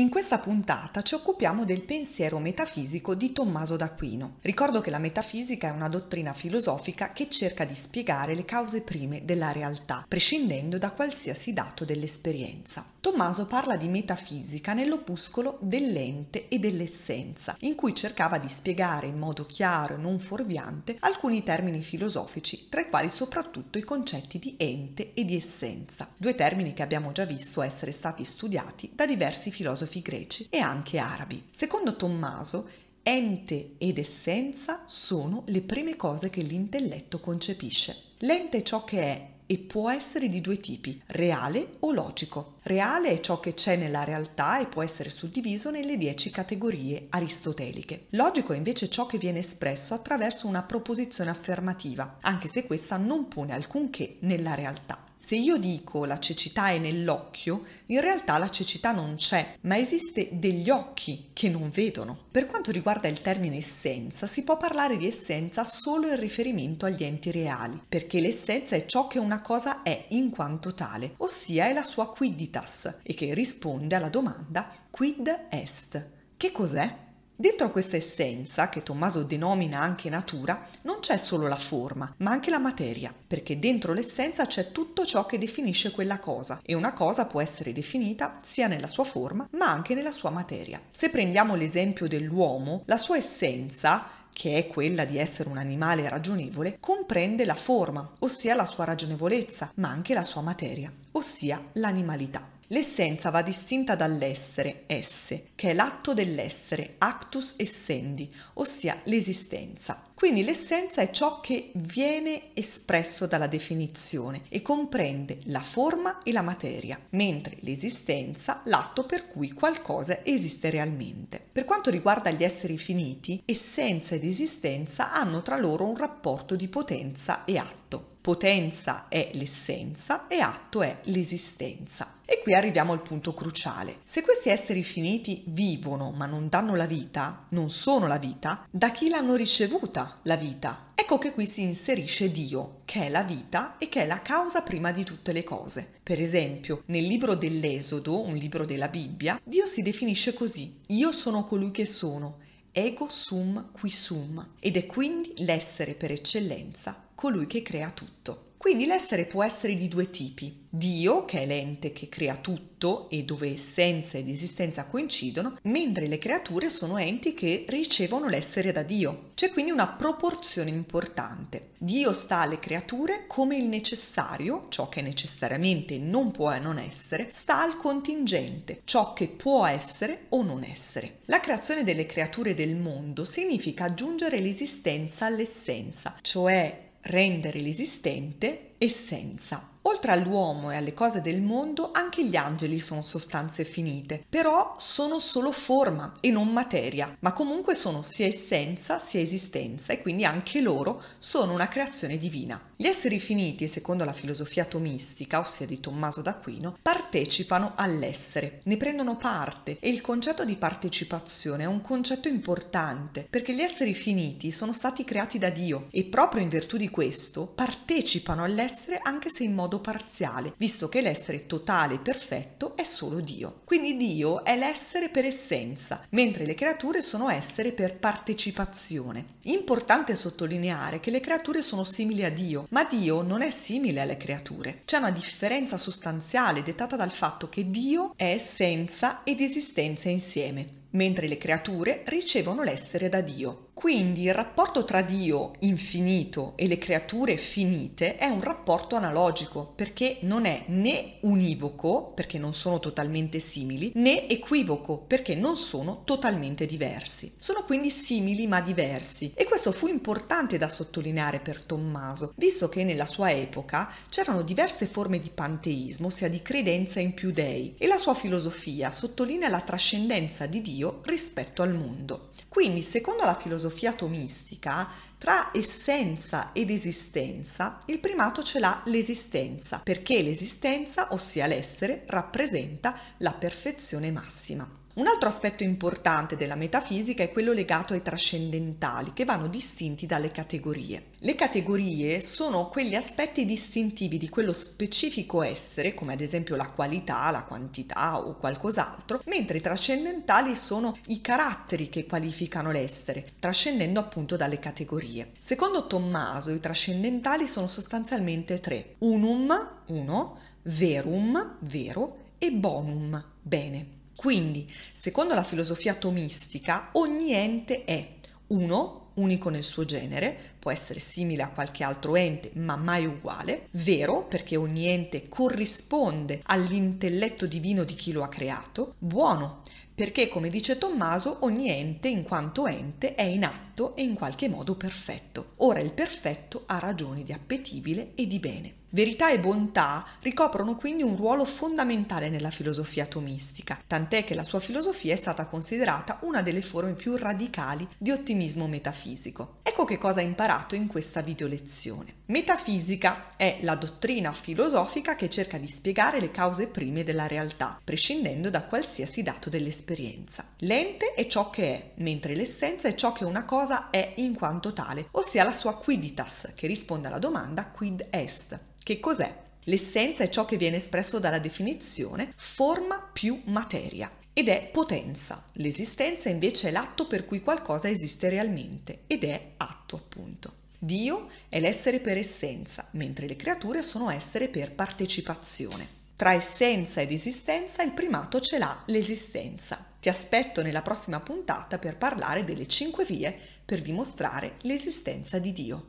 In questa puntata ci occupiamo del pensiero metafisico di Tommaso d'Aquino. Ricordo che la metafisica è una dottrina filosofica che cerca di spiegare le cause prime della realtà, prescindendo da qualsiasi dato dell'esperienza. Tommaso parla di metafisica nell'opuscolo dell'ente e dell'essenza, in cui cercava di spiegare in modo chiaro e non fuorviante alcuni termini filosofici, tra i quali soprattutto i concetti di ente e di essenza, due termini che abbiamo già visto essere stati studiati da diversi filosofi filosofi greci e anche arabi. Secondo Tommaso, ente ed essenza sono le prime cose che l'intelletto concepisce. L'ente è ciò che è e può essere di due tipi, reale o logico. Reale è ciò che c'è nella realtà e può essere suddiviso nelle dieci categorie aristoteliche. Logico è invece ciò che viene espresso attraverso una proposizione affermativa, anche se questa non pone alcunché nella realtà. Se io dico la cecità è nell'occhio, in realtà la cecità non c'è, ma esiste degli occhi che non vedono. Per quanto riguarda il termine essenza, si può parlare di essenza solo in riferimento agli enti reali, perché l'essenza è ciò che una cosa è in quanto tale, ossia è la sua quidditas, e che risponde alla domanda quid est. Che cos'è? Dentro a questa essenza, che Tommaso denomina anche natura, non c'è solo la forma, ma anche la materia, perché dentro l'essenza c'è tutto ciò che definisce quella cosa e una cosa può essere definita sia nella sua forma ma anche nella sua materia. Se prendiamo l'esempio dell'uomo, la sua essenza che è quella di essere un animale ragionevole, comprende la forma, ossia la sua ragionevolezza, ma anche la sua materia, ossia l'animalità. L'essenza va distinta dall'essere, esse, che è l'atto dell'essere, actus essendi, ossia l'esistenza, quindi l'essenza è ciò che viene espresso dalla definizione e comprende la forma e la materia, mentre l'esistenza l'atto per cui qualcosa esiste realmente. Per quanto riguarda gli esseri finiti, essenza ed esistenza hanno tra loro un rapporto di potenza e atto potenza è l'essenza e atto è l'esistenza. E qui arriviamo al punto cruciale. Se questi esseri finiti vivono ma non danno la vita, non sono la vita, da chi l'hanno ricevuta la vita? Ecco che qui si inserisce Dio, che è la vita e che è la causa prima di tutte le cose. Per esempio, nel libro dell'Esodo, un libro della Bibbia, Dio si definisce così: Io sono colui che sono, ego sum qui sum, ed è quindi l'essere per eccellenza colui che crea tutto. Quindi l'essere può essere di due tipi. Dio, che è l'ente che crea tutto e dove essenza ed esistenza coincidono, mentre le creature sono enti che ricevono l'essere da Dio. C'è quindi una proporzione importante. Dio sta alle creature come il necessario, ciò che necessariamente non può e non essere, sta al contingente, ciò che può essere o non essere. La creazione delle creature del mondo significa aggiungere l'esistenza all'essenza, cioè rendere l'esistente essenza. Oltre all'uomo e alle cose del mondo, anche gli angeli sono sostanze finite, però sono solo forma e non materia, ma comunque sono sia essenza sia esistenza e quindi anche loro sono una creazione divina. Gli esseri finiti, secondo la filosofia tomistica, ossia di Tommaso d'Aquino, partecipano all'essere, ne prendono parte e il concetto di partecipazione è un concetto importante perché gli esseri finiti sono stati creati da Dio e proprio in virtù di questo partecipano all'essere anche se in modo parziale, visto che l'essere totale e perfetto è solo Dio. Quindi Dio è l'essere per essenza, mentre le creature sono essere per partecipazione. Importante sottolineare che le creature sono simili a Dio, ma Dio non è simile alle creature. C'è una differenza sostanziale dettata dal fatto che Dio è essenza ed esistenza insieme mentre le creature ricevono l'essere da Dio. Quindi il rapporto tra Dio infinito e le creature finite è un rapporto analogico, perché non è né univoco, perché non sono totalmente simili, né equivoco, perché non sono totalmente diversi. Sono quindi simili ma diversi e questo fu importante da sottolineare per Tommaso, visto che nella sua epoca c'erano diverse forme di panteismo, sia di credenza in più dei, e la sua filosofia sottolinea la trascendenza di Dio Dio rispetto al mondo. Quindi, secondo la filosofia atomistica, tra essenza ed esistenza, il primato ce l'ha l'esistenza, perché l'esistenza, ossia l'essere, rappresenta la perfezione massima. Un altro aspetto importante della metafisica è quello legato ai trascendentali, che vanno distinti dalle categorie. Le categorie sono quegli aspetti distintivi di quello specifico essere, come ad esempio la qualità, la quantità o qualcos'altro, mentre i trascendentali sono i caratteri che qualificano l'essere, trascendendo appunto dalle categorie. Secondo Tommaso, i trascendentali sono sostanzialmente tre: unum, uno, verum, vero, e bonum, bene. Quindi, secondo la filosofia atomistica, ogni ente è uno, unico nel suo genere, può essere simile a qualche altro ente, ma mai uguale, vero perché ogni ente corrisponde all'intelletto divino di chi lo ha creato, buono perché come dice Tommaso ogni ente in quanto ente è in atto e in qualche modo perfetto. Ora il perfetto ha ragioni di appetibile e di bene. Verità e bontà ricoprono quindi un ruolo fondamentale nella filosofia atomistica, tant'è che la sua filosofia è stata considerata una delle forme più radicali di ottimismo metafisico. Ecco che cosa ha imparato in questa videolezione. Metafisica è la dottrina filosofica che cerca di spiegare le cause prime della realtà, prescindendo da qualsiasi dato dell'esperienza. L'ente è ciò che è, mentre l'essenza è ciò che una cosa è in quanto tale, ossia la sua quiditas, che risponde alla domanda quid est. Che cos'è? L'essenza è ciò che viene espresso dalla definizione forma più materia ed è potenza. L'esistenza invece è l'atto per cui qualcosa esiste realmente ed è atto appunto. Dio è l'essere per essenza, mentre le creature sono essere per partecipazione. Tra essenza ed esistenza il primato ce l'ha l'esistenza. Ti aspetto nella prossima puntata per parlare delle cinque vie per dimostrare l'esistenza di Dio.